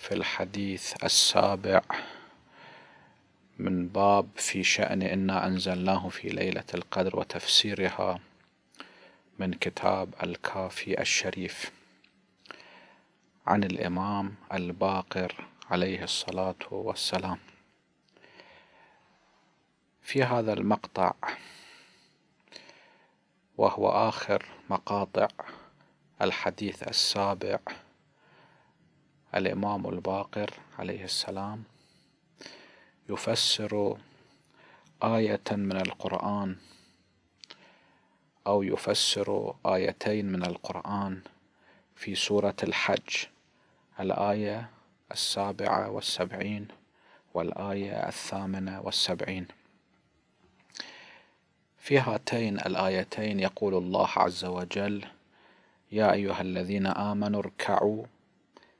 في الحديث السابع من باب في شأن إنا أنزلناه في ليلة القدر وتفسيرها من كتاب الكافي الشريف عن الإمام الباقر عليه الصلاة والسلام في هذا المقطع وهو آخر مقاطع الحديث السابع الإمام الباقر عليه السلام يفسر آية من القرآن أو يفسر آيتين من القرآن في سورة الحج الآية السابعة والسبعين والآية الثامنة والسبعين في هاتين الآيتين يقول الله عز وجل يا أيها الذين آمنوا اركعوا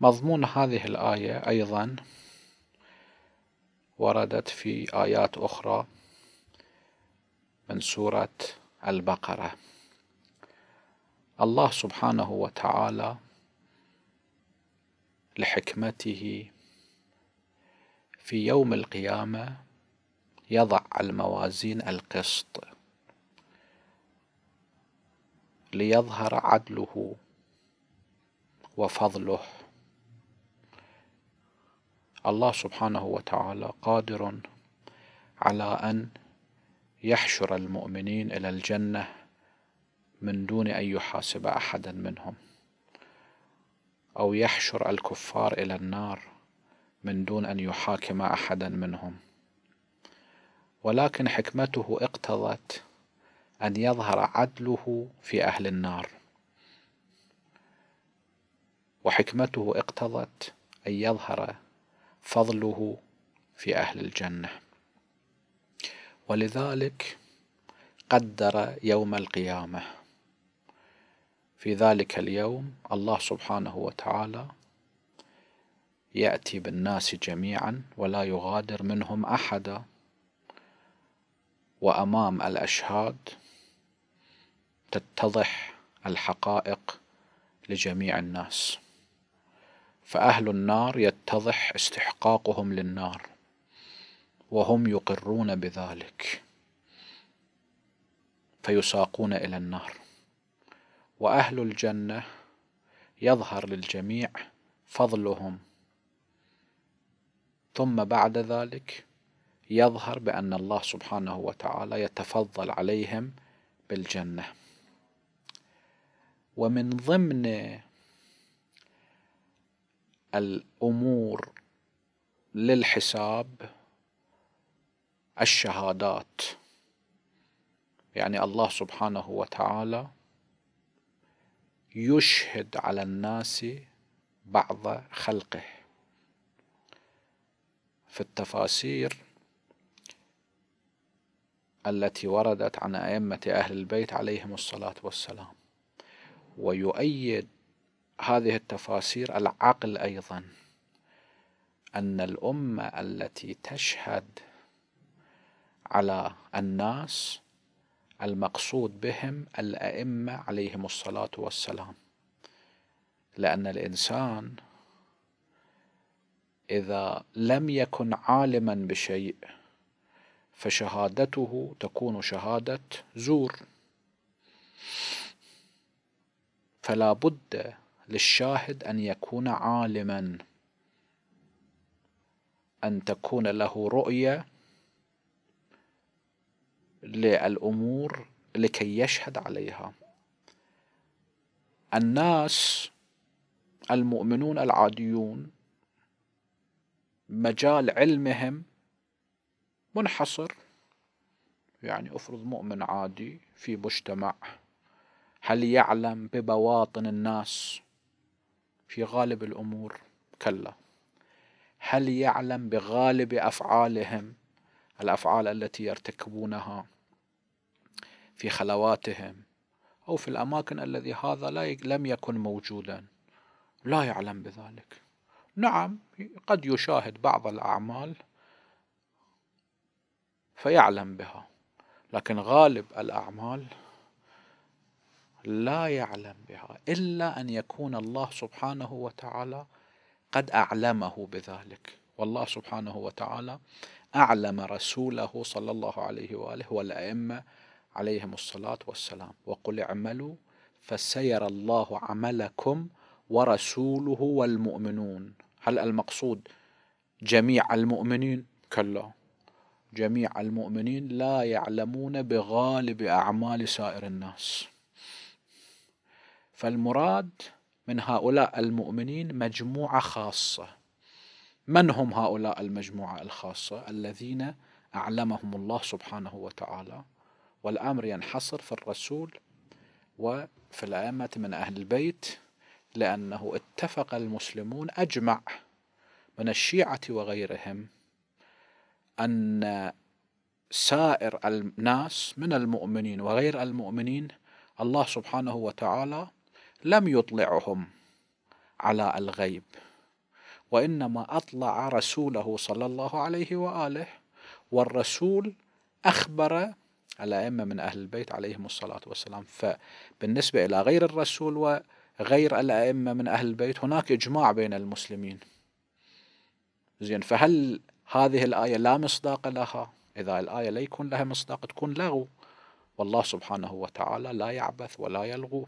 مضمون هذه الآية أيضا وردت في آيات أخرى من سورة البقرة الله سبحانه وتعالى لحكمته في يوم القيامة يضع الموازين القسط ليظهر عدله وفضله الله سبحانه وتعالى قادر على أن يحشر المؤمنين إلى الجنة من دون أن يحاسب أحدا منهم أو يحشر الكفار إلى النار من دون أن يحاكم أحدا منهم ولكن حكمته اقتضت أن يظهر عدله في أهل النار وحكمته اقتضت أن يظهر فضله في أهل الجنة ولذلك قدر يوم القيامة في ذلك اليوم الله سبحانه وتعالى يأتي بالناس جميعا ولا يغادر منهم أحدا وأمام الأشهاد تتضح الحقائق لجميع الناس فأهل النار يتضح استحقاقهم للنار وهم يقرون بذلك فيساقون إلى النار وأهل الجنة يظهر للجميع فضلهم ثم بعد ذلك يظهر بأن الله سبحانه وتعالى يتفضل عليهم بالجنة ومن ضمن الأمور للحساب الشهادات يعني الله سبحانه وتعالى يشهد على الناس بعض خلقه في التفاسير التي وردت عن أئمة أهل البيت عليهم الصلاة والسلام ويؤيد هذه التفاسير العقل أيضا أن الأمة التي تشهد على الناس المقصود بهم الأئمة عليهم الصلاة والسلام لأن الإنسان إذا لم يكن عالما بشيء فشهادته تكون شهادة زور فلا بد للشاهد أن يكون عالما أن تكون له رؤية للأمور لكي يشهد عليها الناس المؤمنون العاديون مجال علمهم منحصر يعني افرض مؤمن عادي في مجتمع هل يعلم ببواطن الناس في غالب الأمور كلا هل يعلم بغالب أفعالهم الأفعال التي يرتكبونها في خلواتهم أو في الأماكن الذي هذا لم يكن موجودا لا يعلم بذلك نعم قد يشاهد بعض الأعمال فيعلم بها لكن غالب الأعمال لا يعلم بها إلا أن يكون الله سبحانه وتعالى قد أعلمه بذلك والله سبحانه وتعالى أعلم رسوله صلى الله عليه وآله والأئمة عليهم الصلاة والسلام وقل اعملوا فسيرى الله عملكم ورسوله والمؤمنون هل المقصود جميع المؤمنين كلا جميع المؤمنين لا يعلمون بغالب أعمال سائر الناس فالمراد من هؤلاء المؤمنين مجموعة خاصة من هم هؤلاء المجموعة الخاصة الذين أعلمهم الله سبحانه وتعالى والأمر ينحصر في الرسول وفي الأئمة من أهل البيت لأنه اتفق المسلمون أجمع من الشيعة وغيرهم أن سائر الناس من المؤمنين وغير المؤمنين الله سبحانه وتعالى لم يطلعهم على الغيب وانما اطلع رسوله صلى الله عليه واله والرسول اخبر الائمه من اهل البيت عليهم الصلاه والسلام فبالنسبه الى غير الرسول وغير الائمه من اهل البيت هناك اجماع بين المسلمين زين فهل هذه الايه لا مصداق لها اذا الايه لا يكون لها مصداق تكون لغو والله سبحانه وتعالى لا يعبث ولا يلغو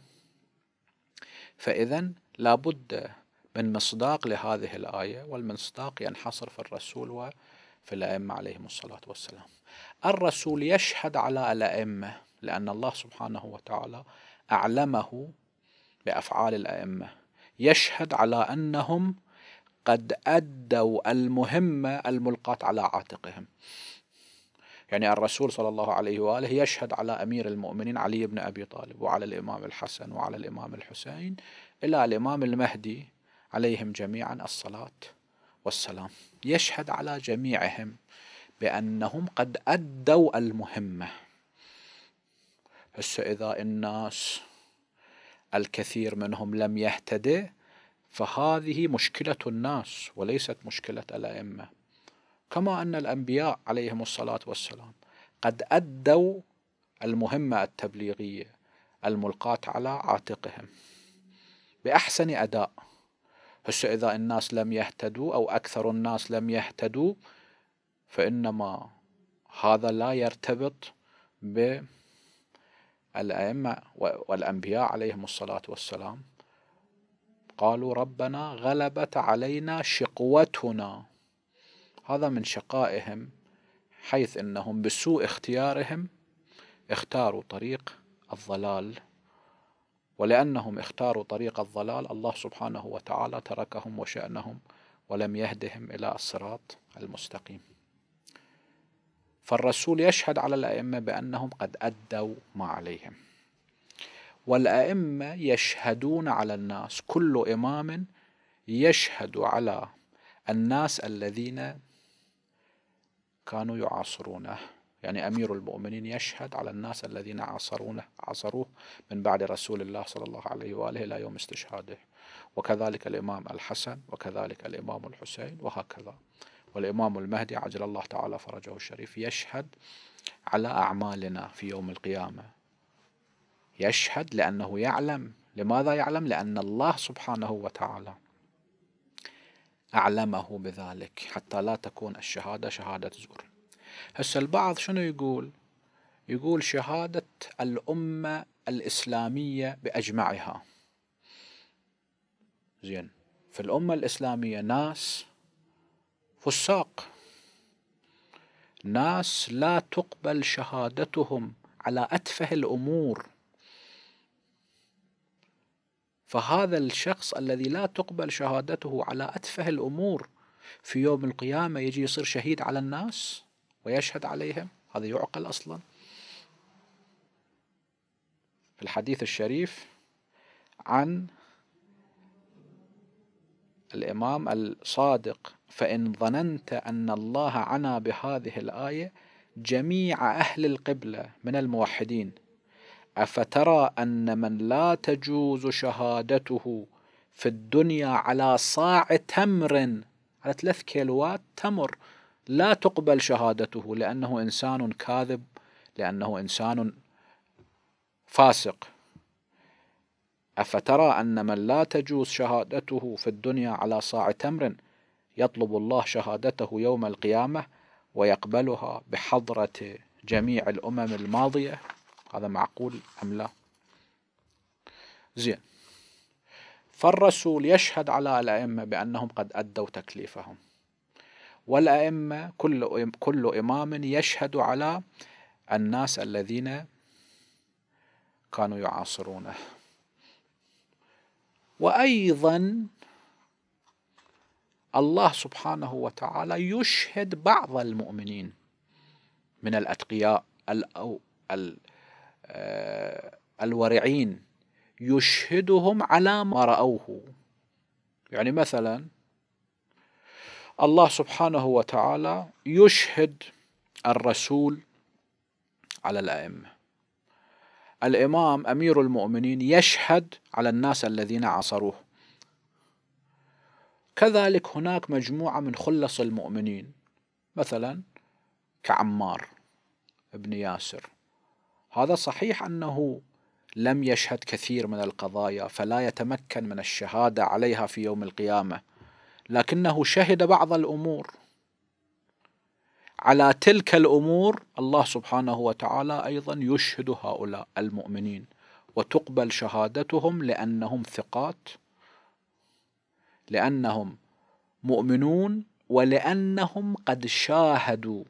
فإذا لابد من مصداق لهذه الآية والمصداق ينحصر في الرسول وفي الأئمة عليهم الصلاة والسلام الرسول يشهد على الأئمة لأن الله سبحانه وتعالى أعلمه بأفعال الأئمة يشهد على أنهم قد أدوا المهمة الملقاة على عاتقهم يعني الرسول صلى الله عليه وآله يشهد على أمير المؤمنين علي بن أبي طالب وعلى الإمام الحسن وعلى الإمام الحسين إلى الإمام المهدي عليهم جميعا الصلاة والسلام يشهد على جميعهم بأنهم قد أدوا المهمة هسه إذا الناس الكثير منهم لم يهتدي فهذه مشكلة الناس وليست مشكلة الأئمة كما أن الأنبياء عليهم الصلاة والسلام قد أدوا المهمة التبليغية الملقاة على عاتقهم بأحسن أداء هسه إذا الناس لم يهتدوا أو أكثر الناس لم يهتدوا فإنما هذا لا يرتبط بالأئمة والأنبياء عليهم الصلاة والسلام قالوا ربنا غلبت علينا شقوتنا هذا من شقائهم حيث أنهم بسوء اختيارهم اختاروا طريق الضلال ولأنهم اختاروا طريق الضلال الله سبحانه وتعالى تركهم وشأنهم ولم يهدهم إلى الصراط المستقيم فالرسول يشهد على الأئمة بأنهم قد أدوا ما عليهم والأئمة يشهدون على الناس كل إمام يشهد على الناس الذين كانوا يعاصرونه يعني أمير المؤمنين يشهد على الناس الذين عاصرونه عاصروه من بعد رسول الله صلى الله عليه وآله إلى يوم استشهاده وكذلك الإمام الحسن وكذلك الإمام الحسين وهكذا والإمام المهدي عجل الله تعالى فرجه الشريف يشهد على أعمالنا في يوم القيامة يشهد لأنه يعلم لماذا يعلم؟ لأن الله سبحانه وتعالى أعلمه بذلك حتى لا تكون الشهادة شهادة زور هسه البعض شنو يقول يقول شهادة الأمة الإسلامية بأجمعها زين في الأمة الإسلامية ناس فساق ناس لا تقبل شهادتهم على أتفه الأمور فهذا الشخص الذي لا تقبل شهادته على أتفه الأمور في يوم القيامة يجي يصير شهيد على الناس ويشهد عليهم هذا يعقل أصلا في الحديث الشريف عن الإمام الصادق فإن ظننت أن الله عنا بهذه الآية جميع أهل القبلة من الموحدين افترى ان من لا تجوز شهادته في الدنيا على صاع تمر على ثلاث كيلوات تمر لا تقبل شهادته لانه انسان كاذب لانه انسان فاسق افترى ان من لا تجوز شهادته في الدنيا على صاع تمر يطلب الله شهادته يوم القيامه ويقبلها بحضره جميع الامم الماضيه هذا معقول أم لا زين فالرسول يشهد على الأئمة بأنهم قد أدوا تكليفهم والأئمة كل كل إمام يشهد على الناس الذين كانوا يعاصرونه وأيضا الله سبحانه وتعالى يشهد بعض المؤمنين من الأتقياء أو آه، الورعين يشهدهم على ما رأوه يعني مثلا الله سبحانه وتعالى يشهد الرسول على الأئمة الإمام أمير المؤمنين يشهد على الناس الذين عصروه كذلك هناك مجموعة من خلص المؤمنين مثلا كعمار بن ياسر هذا صحيح أنه لم يشهد كثير من القضايا فلا يتمكن من الشهادة عليها في يوم القيامة لكنه شهد بعض الأمور على تلك الأمور الله سبحانه وتعالى أيضا يشهد هؤلاء المؤمنين وتقبل شهادتهم لأنهم ثقات لأنهم مؤمنون ولأنهم قد شاهدوا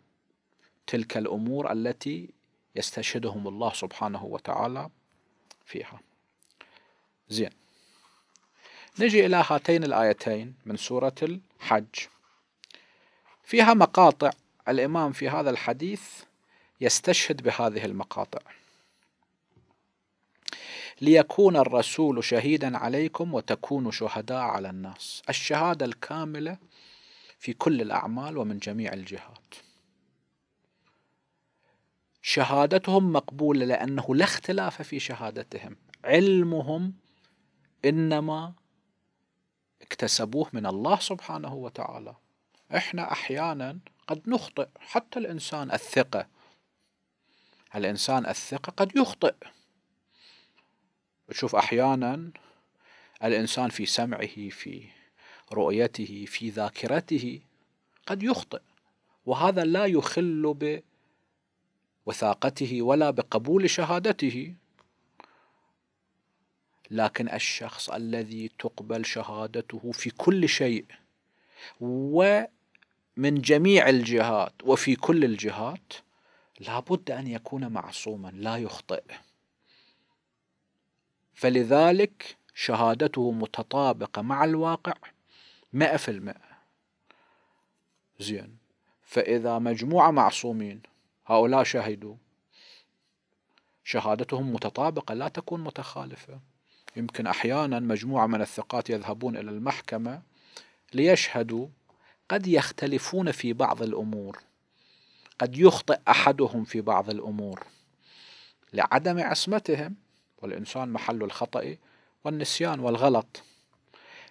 تلك الأمور التي يستشهدهم الله سبحانه وتعالى فيها زين نجي إلى هاتين الآيتين من سورة الحج فيها مقاطع الإمام في هذا الحديث يستشهد بهذه المقاطع ليكون الرسول شهيدا عليكم وتكونوا شهداء على الناس الشهادة الكاملة في كل الأعمال ومن جميع الجهات شهادتهم مقبولة لأنه لا اختلاف في شهادتهم علمهم إنما اكتسبوه من الله سبحانه وتعالى احنا احيانا قد نخطئ حتى الانسان الثقه الانسان الثقه قد يخطئ شوف احيانا الانسان في سمعه في رؤيته في ذاكرته قد يخطئ وهذا لا يخل وثاقته ولا بقبول شهادته لكن الشخص الذي تقبل شهادته في كل شيء ومن جميع الجهات وفي كل الجهات لابد ان يكون معصوما لا يخطئ فلذلك شهادته متطابقه مع الواقع 100% زين فاذا مجموعه معصومين هؤلاء شهدوا شهادتهم متطابقة لا تكون متخالفة يمكن أحيانا مجموعة من الثقات يذهبون إلى المحكمة ليشهدوا قد يختلفون في بعض الأمور قد يخطئ أحدهم في بعض الأمور لعدم عصمتهم والإنسان محل الخطأ والنسيان والغلط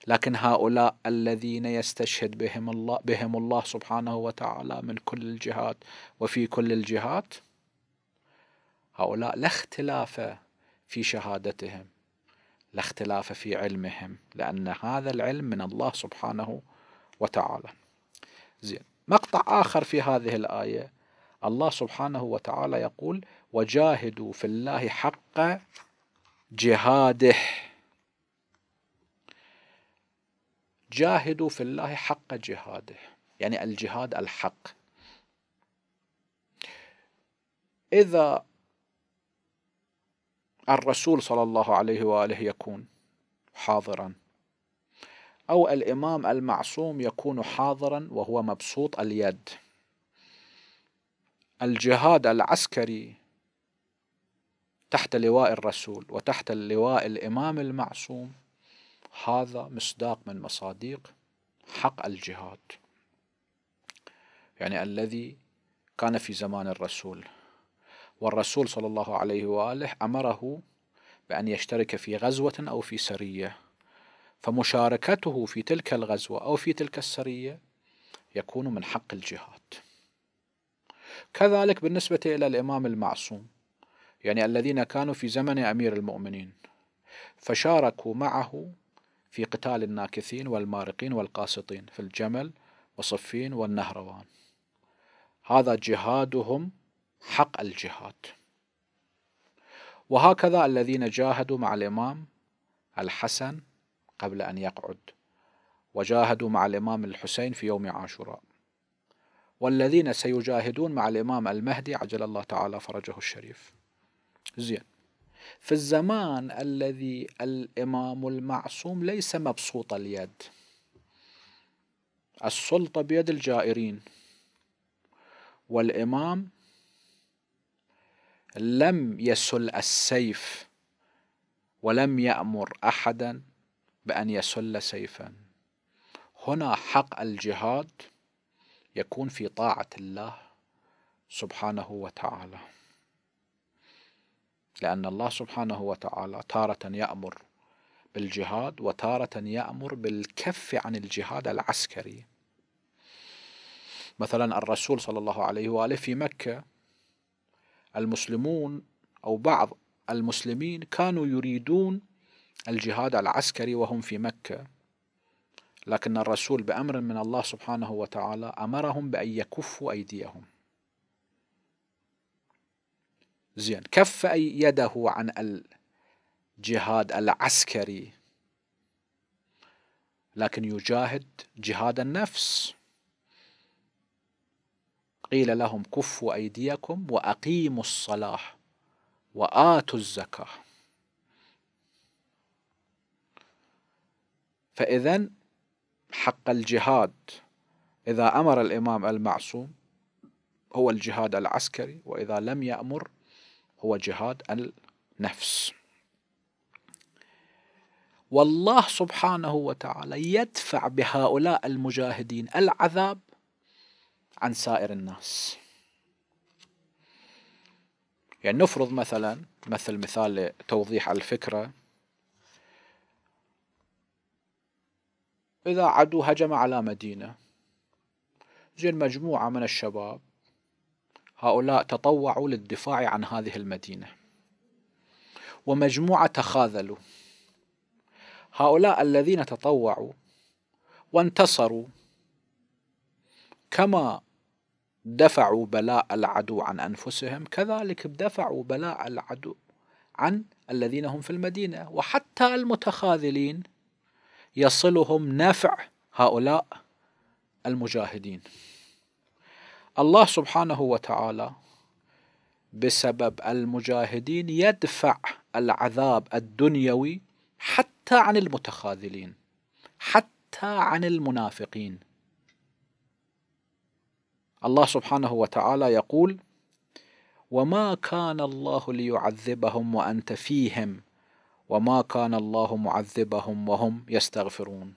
لكن هؤلاء الذين يستشهد بهم الله بهم الله سبحانه وتعالى من كل الجهات وفي كل الجهات هؤلاء لا اختلاف في شهادتهم لا اختلاف في علمهم لأن هذا العلم من الله سبحانه وتعالى زين مقطع آخر في هذه الآية الله سبحانه وتعالى يقول وجاهدوا في الله حق جهاده جاهدوا في الله حق جهاده يعني الجهاد الحق إذا الرسول صلى الله عليه وآله يكون حاضرا أو الإمام المعصوم يكون حاضرا وهو مبسوط اليد الجهاد العسكري تحت لواء الرسول وتحت لواء الإمام المعصوم هذا مصداق من مصادق حق الجهاد يعني الذي كان في زمان الرسول والرسول صلى الله عليه وآله أمره بأن يشترك في غزوة أو في سرية فمشاركته في تلك الغزوة أو في تلك السرية يكون من حق الجهاد كذلك بالنسبة إلى الإمام المعصوم يعني الذين كانوا في زمن أمير المؤمنين فشاركوا معه في قتال الناكثين والمارقين والقاسطين في الجمل وصفين والنهروان هذا جهادهم حق الجهاد وهكذا الذين جاهدوا مع الإمام الحسن قبل أن يقعد وجاهدوا مع الإمام الحسين في يوم عاشوراء والذين سيجاهدون مع الإمام المهدي عجل الله تعالى فرجه الشريف زين في الزمان الذي الامام المعصوم ليس مبسوط اليد السلطه بيد الجائرين والامام لم يسل السيف ولم يامر احدا بان يسل سيفا هنا حق الجهاد يكون في طاعه الله سبحانه وتعالى لأن الله سبحانه وتعالى تارة يأمر بالجهاد وتارة يأمر بالكف عن الجهاد العسكري مثلا الرسول صلى الله عليه وآله في مكة المسلمون أو بعض المسلمين كانوا يريدون الجهاد العسكري وهم في مكة لكن الرسول بأمر من الله سبحانه وتعالى أمرهم بأن يكفوا أيديهم زين كف يده عن الجهاد العسكري لكن يجاهد جهاد النفس قيل لهم كفوا أيديكم وأقيموا الصلاة وآتوا الزكاة فإذا حق الجهاد إذا أمر الإمام المعصوم هو الجهاد العسكري وإذا لم يأمر هو جهاد النفس والله سبحانه وتعالى يدفع بهؤلاء المجاهدين العذاب عن سائر الناس يعني نفرض مثلا مثل مثال توضيح الفكرة إذا عدو هجم على مدينة زين مجموعة من الشباب هؤلاء تطوعوا للدفاع عن هذه المدينة ومجموعة تخاذلوا هؤلاء الذين تطوعوا وانتصروا كما دفعوا بلاء العدو عن انفسهم كذلك دفعوا بلاء العدو عن الذين هم في المدينه وحتى المتخاذلين يصلهم نفع هؤلاء المجاهدين الله سبحانه وتعالى بسبب المجاهدين يدفع العذاب الدنيوي حتى عن المتخاذلين حتى عن المنافقين الله سبحانه وتعالى يقول وما كان الله ليعذبهم وانت فيهم وما كان الله معذبهم وهم يستغفرون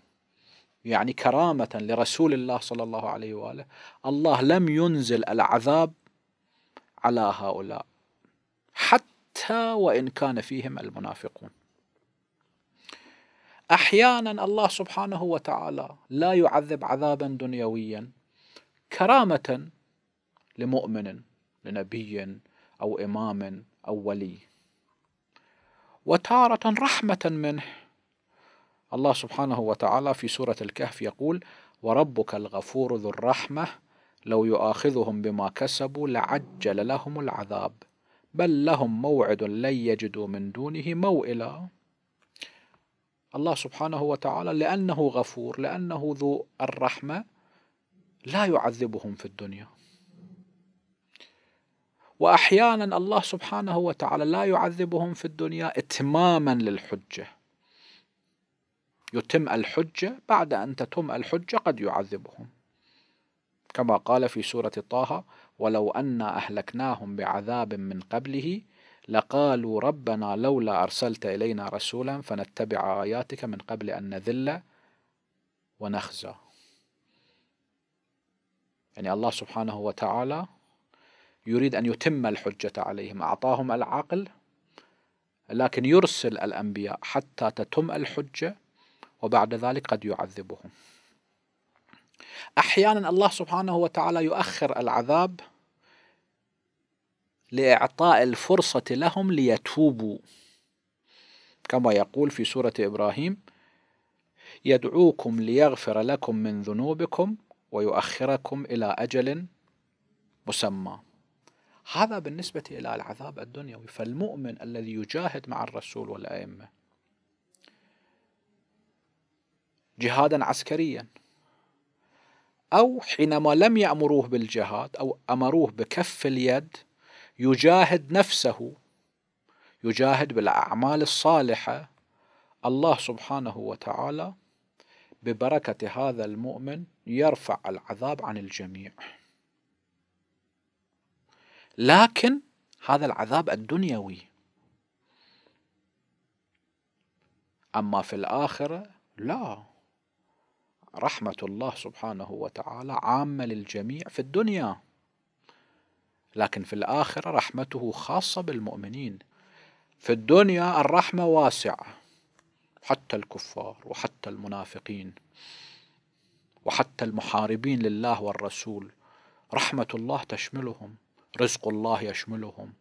يعني كرامة لرسول الله صلى الله عليه وآله الله لم ينزل العذاب على هؤلاء حتى وإن كان فيهم المنافقون أحيانا الله سبحانه وتعالى لا يعذب عذابا دنيويا كرامة لمؤمن لنبي أو إمام أو ولي وتارة رحمة منه الله سبحانه وتعالى في سورة الكهف يقول وربك الغفور ذو الرحمة لو يؤاخذهم بما كسبوا لعجل لهم العذاب بل لهم موعد لن يجدوا من دونه موئلا الله سبحانه وتعالى لأنه غفور لأنه ذو الرحمة لا يعذبهم في الدنيا وأحيانا الله سبحانه وتعالى لا يعذبهم في الدنيا إتماما للحجة يتم الحجة بعد أن تتم الحجة قد يعذبهم كما قال في سورة طه ولو أنا أهلكناهم بعذاب من قبله لقالوا ربنا لولا أرسلت إلينا رسولا فنتبع آياتك من قبل أن نذل ونخزى يعني الله سبحانه وتعالى يريد أن يتم الحجة عليهم أعطاهم العقل لكن يرسل الأنبياء حتى تتم الحجة وبعد ذلك قد يعذبهم احيانا الله سبحانه وتعالى يؤخر العذاب لاعطاء الفرصه لهم ليتوبوا كما يقول في سوره ابراهيم يدعوكم ليغفر لكم من ذنوبكم ويؤخركم الى اجل مسمى هذا بالنسبه الى العذاب الدنيوي فالمؤمن الذي يجاهد مع الرسول والائمه جهادا عسكريا أو حينما لم يأمروه بالجهاد أو أمروه بكف اليد يجاهد نفسه يجاهد بالأعمال الصالحة الله سبحانه وتعالى ببركة هذا المؤمن يرفع العذاب عن الجميع لكن هذا العذاب الدنيوي أما في الآخرة لا رحمة الله سبحانه وتعالى عامة للجميع في الدنيا لكن في الآخرة رحمته خاصة بالمؤمنين في الدنيا الرحمة واسعة حتى الكفار وحتى المنافقين وحتى المحاربين لله والرسول رحمة الله تشملهم رزق الله يشملهم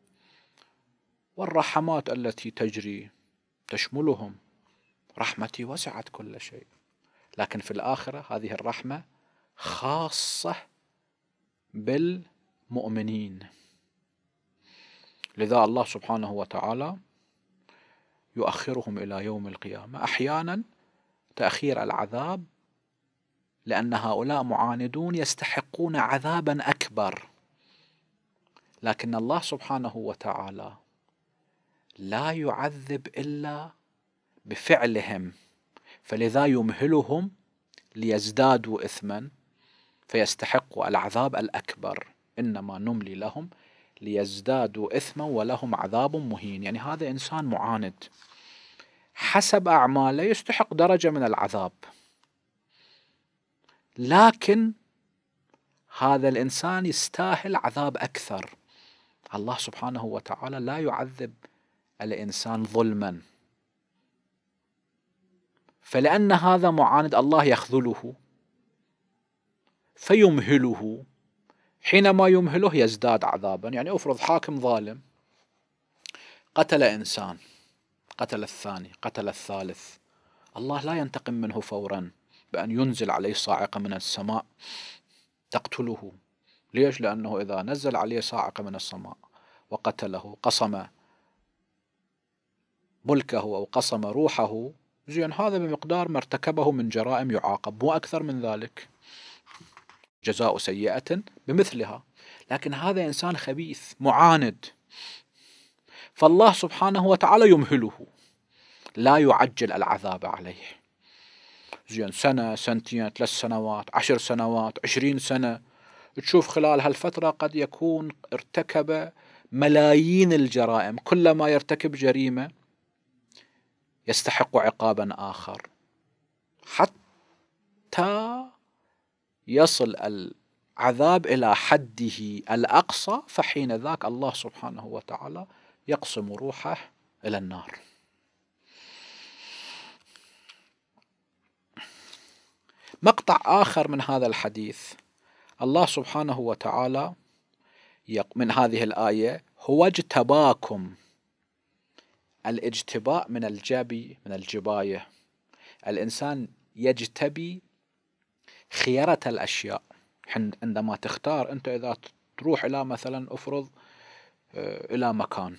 والرحمات التي تجري تشملهم رحمتي وسعت كل شيء لكن في الآخرة هذه الرحمة خاصة بالمؤمنين لذا الله سبحانه وتعالى يؤخرهم إلى يوم القيامة أحيانا تأخير العذاب لأن هؤلاء معاندون يستحقون عذابا أكبر لكن الله سبحانه وتعالى لا يعذب إلا بفعلهم فلذا يمهلهم ليزدادوا إثما فيستحقوا العذاب الأكبر إنما نملي لهم ليزدادوا إثما ولهم عذاب مهين يعني هذا إنسان معاند حسب أعماله يستحق درجة من العذاب لكن هذا الإنسان يستاهل عذاب أكثر الله سبحانه وتعالى لا يعذب الإنسان ظلماً فلأن هذا معاند الله يخذله فيمهله حينما يمهله يزداد عذابا يعني افرض حاكم ظالم قتل انسان قتل الثاني قتل الثالث الله لا ينتقم منه فورا بأن ينزل عليه صاعقة من السماء تقتله ليش؟ لأنه إذا نزل عليه صاعقة من السماء وقتله قصم ملكه أو قصم روحه زين هذا بمقدار ما ارتكبه من جرائم يعاقب مو أكثر من ذلك جزاء سيئة بمثلها لكن هذا إنسان خبيث معاند فالله سبحانه وتعالى يمهله لا يعجل العذاب عليه زين سنة سنتين ثلاث سنوات عشر سنوات عشرين سنة تشوف خلال هالفترة قد يكون ارتكب ملايين الجرائم كلما يرتكب جريمة يستحق عقابا آخر حتى يصل العذاب إلى حده الأقصى فحين ذاك الله سبحانه وتعالى يقسم روحه إلى النار مقطع آخر من هذا الحديث الله سبحانه وتعالى من هذه الآية هو اجتباكم الاجتباء من الجبي من الجباية الإنسان يجتبي خيارة الأشياء عندما تختار أنت إذا تروح إلى مثلا أفرض آه، إلى مكان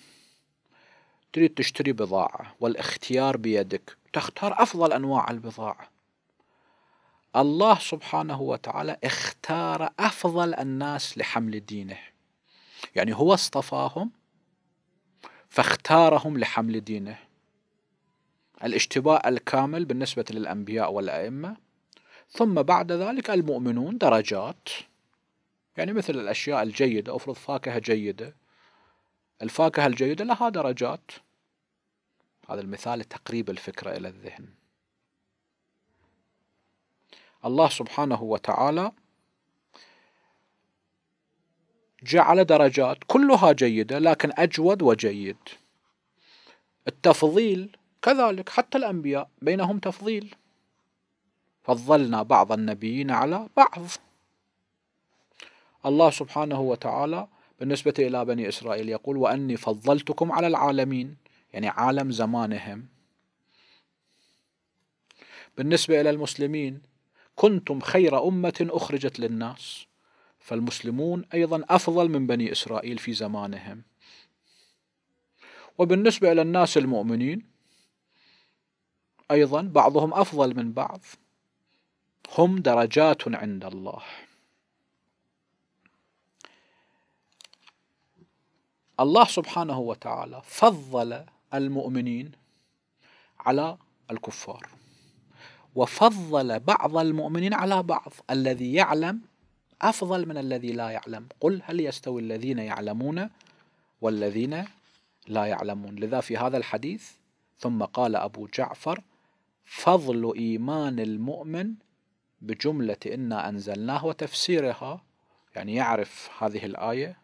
تريد تشتري بضاعة والاختيار بيدك تختار أفضل أنواع البضاعة الله سبحانه وتعالى اختار أفضل الناس لحمل دينه يعني هو اصطفاهم فاختارهم لحمل دينه الاشتباء الكامل بالنسبة للأنبياء والأئمة ثم بعد ذلك المؤمنون درجات يعني مثل الأشياء الجيدة أفرض فاكهة جيدة الفاكهة الجيدة لها درجات هذا المثال لتقريب الفكرة إلى الذهن الله سبحانه وتعالى جعل درجات كلها جيدة لكن أجود وجيد التفضيل كذلك حتى الأنبياء بينهم تفضيل فضلنا بعض النبيين على بعض الله سبحانه وتعالى بالنسبة إلى بني إسرائيل يقول وأني فضلتكم على العالمين يعني عالم زمانهم بالنسبة إلى المسلمين كنتم خير أمة أخرجت للناس فالمسلمون أيضا أفضل من بني إسرائيل في زمانهم وبالنسبة إلى الناس المؤمنين أيضا بعضهم أفضل من بعض هم درجات عند الله الله سبحانه وتعالى فضل المؤمنين على الكفار وفضل بعض المؤمنين على بعض الذي يعلم أفضل من الذي لا يعلم قل هل يستوي الذين يعلمون والذين لا يعلمون لذا في هذا الحديث ثم قال أبو جعفر فضل إيمان المؤمن بجملة إنا أنزلناه وتفسيرها يعني يعرف هذه الآية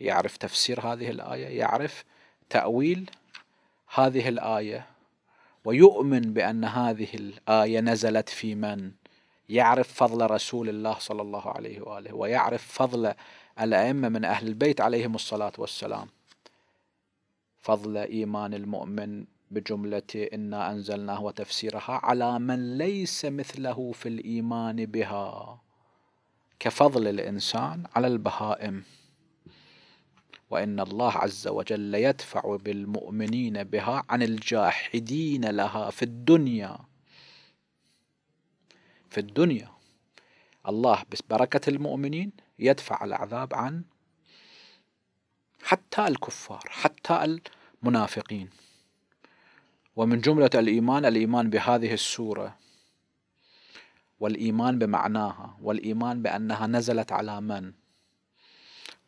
يعرف تفسير هذه الآية يعرف تأويل هذه الآية ويؤمن بأن هذه الآية نزلت في من يعرف فضل رسول الله صلى الله عليه واله ويعرف فضل الائمه من اهل البيت عليهم الصلاه والسلام فضل ايمان المؤمن بجمله انا انزلناه وتفسيرها على من ليس مثله في الايمان بها كفضل الانسان على البهائم وان الله عز وجل يدفع بالمؤمنين بها عن الجاحدين لها في الدنيا في الدنيا الله ببركة المؤمنين يدفع العذاب عن حتى الكفار حتى المنافقين ومن جملة الإيمان الإيمان بهذه السورة والإيمان بمعناها والإيمان بأنها نزلت على من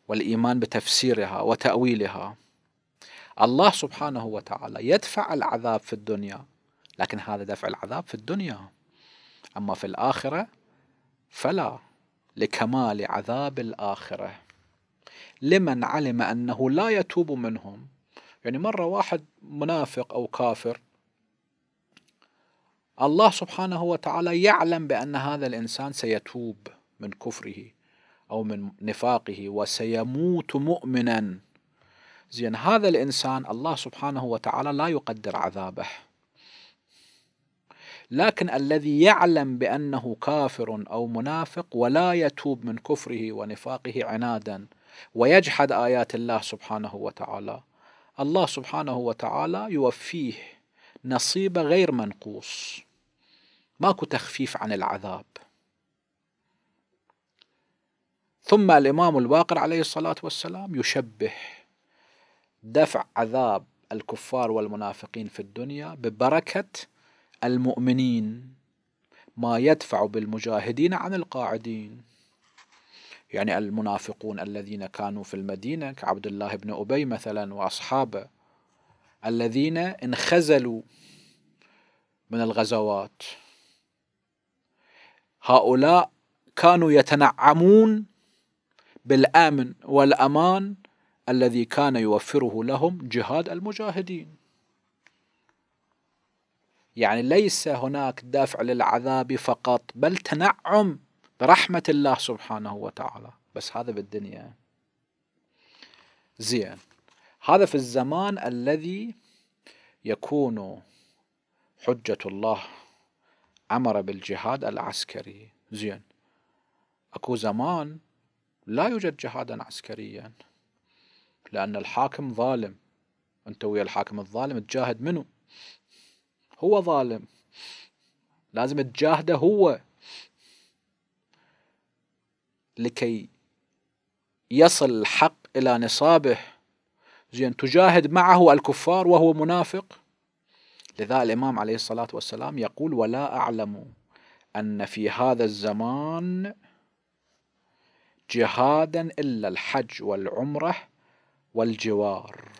والإيمان بتفسيرها وتأويلها الله سبحانه وتعالى يدفع العذاب في الدنيا لكن هذا دفع العذاب في الدنيا أما في الآخرة فلا لكمال عذاب الآخرة لمن علم أنه لا يتوب منهم يعني مرة واحد منافق أو كافر الله سبحانه وتعالى يعلم بأن هذا الإنسان سيتوب من كفره أو من نفاقه وسيموت مؤمنا زين هذا الإنسان الله سبحانه وتعالى لا يقدر عذابه لكن الذي يعلم بأنه كافر أو منافق ولا يتوب من كفره ونفاقه عنادا ويجحد آيات الله سبحانه وتعالى الله سبحانه وتعالى يوفيه نصيب غير منقوص ماكو تخفيف عن العذاب ثم الإمام الباقر عليه الصلاة والسلام يشبه دفع عذاب الكفار والمنافقين في الدنيا ببركة المؤمنين ما يدفع بالمجاهدين عن القاعدين يعني المنافقون الذين كانوا في المدينة كعبد الله بن أبي مثلا وأصحابه الذين انخزلوا من الغزوات هؤلاء كانوا يتنعمون بالامن والامان الذي كان يوفره لهم جهاد المجاهدين يعني ليس هناك دافع للعذاب فقط بل تنعم برحمة الله سبحانه وتعالى بس هذا بالدنيا زين هذا في الزمان الذي يكون حجة الله أمر بالجهاد العسكري زين أكو زمان لا يوجد جهادا عسكريا لأن الحاكم ظالم أنت ويا الحاكم الظالم تجاهد منه هو ظالم لازم تجاهده هو لكي يصل الحق إلى نصابه زين تجاهد معه الكفار وهو منافق لذا الإمام عليه الصلاة والسلام يقول ولا أعلم أن في هذا الزمان جهادا إلا الحج والعمرة والجوار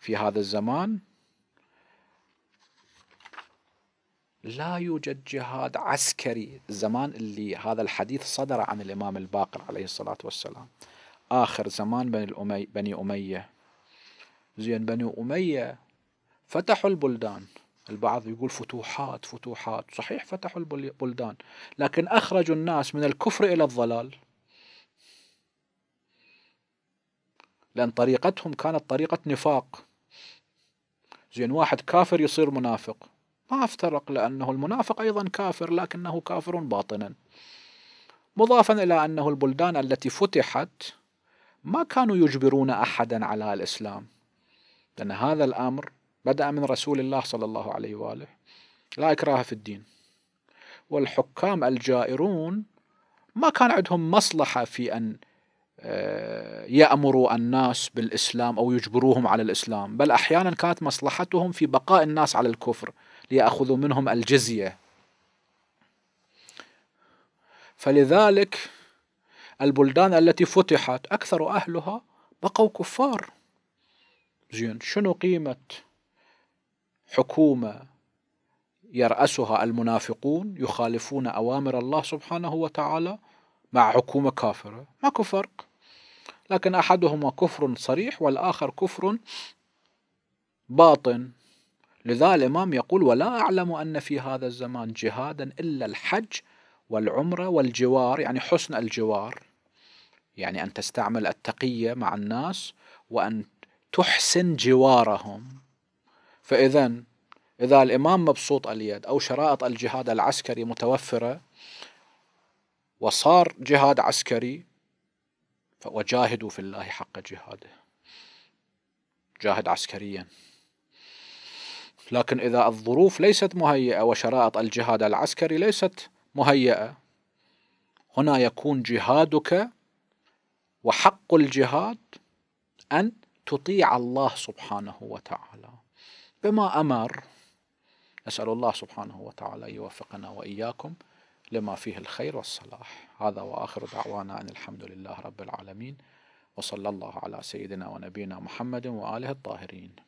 في هذا الزمان لا يوجد جهاد عسكري الزمان اللي هذا الحديث صدر عن الإمام الباقر عليه الصلاة والسلام آخر زمان بني, الأمي بني أمية زين بني أمية فتحوا البلدان البعض يقول فتوحات فتوحات صحيح فتحوا البلدان لكن أخرجوا الناس من الكفر إلى الضلال لأن طريقتهم كانت طريقة نفاق زين واحد كافر يصير منافق ما افترق لأنه المنافق أيضا كافر لكنه كافر باطنا مضافا إلى أنه البلدان التي فتحت ما كانوا يجبرون أحدا على الإسلام لأن هذا الأمر بدأ من رسول الله صلى الله عليه وآله لا إكراه في الدين والحكام الجائرون ما كان عندهم مصلحة في أن آه، يأمروا الناس بالإسلام أو يجبروهم على الإسلام بل أحيانا كانت مصلحتهم في بقاء الناس على الكفر ليأخذوا منهم الجزية فلذلك البلدان التي فتحت أكثر أهلها بقوا كفار زين شنو قيمة حكومة يرأسها المنافقون يخالفون أوامر الله سبحانه وتعالى مع حكومة كافرة ماكو فرق لكن أحدهما كفر صريح والآخر كفر باطن لذا الإمام يقول ولا أعلم أن في هذا الزمان جهادا إلا الحج والعمرة والجوار يعني حسن الجوار يعني أن تستعمل التقية مع الناس وأن تحسن جوارهم فإذا إذا الإمام مبسوط اليد أو شرائط الجهاد العسكري متوفرة وصار جهاد عسكري وجاهدوا في الله حق جهاده جاهد عسكريا لكن إذا الظروف ليست مهيئة وشرائط الجهاد العسكري ليست مهيئة هنا يكون جهادك وحق الجهاد أن تطيع الله سبحانه وتعالى بما أمر نسأل الله سبحانه وتعالى يوفقنا وإياكم لما فيه الخير والصلاح هذا وآخر دعوانا أن الحمد لله رب العالمين وصلى الله على سيدنا ونبينا محمد وآله الطاهرين